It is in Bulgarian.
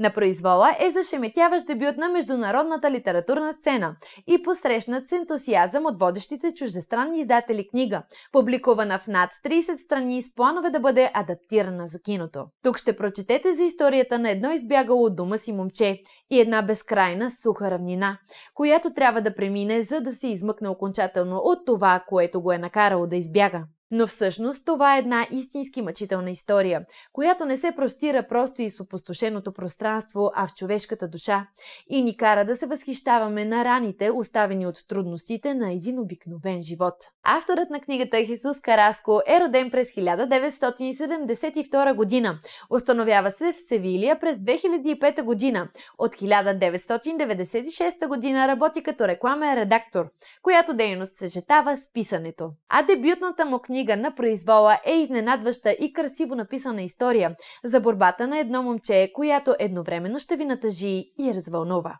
На произвола е зашеметяващ дебют на международната литературна сцена и посрещнат с ентусиазъм от водещите чуждестранни издатели книга, публикувана в над 30 страни с планове да бъде адаптирана за киното. Тук ще прочетете за историята на едно избягало от дома си момче и една безкрайна суха равнина, която трябва да премине, за да се измъкне окончателно от това, което го е накарало да избяга. Но всъщност това е една истински мъчителна история, която не се простира просто и с опустошеното пространство, а в човешката душа и ни кара да се възхищаваме на раните, оставени от трудностите на един обикновен живот. Авторът на книгата Хисус Караско е роден през 1972 година. Установява се в Севилия през 2005 година. От 1996 година работи като рекламен редактор, която дейност съчетава с писането. А дебютната му книга книга на произвола е изненадваща и красиво написана история за борбата на едно момче, която едновременно ще ви натъжи и развълнува.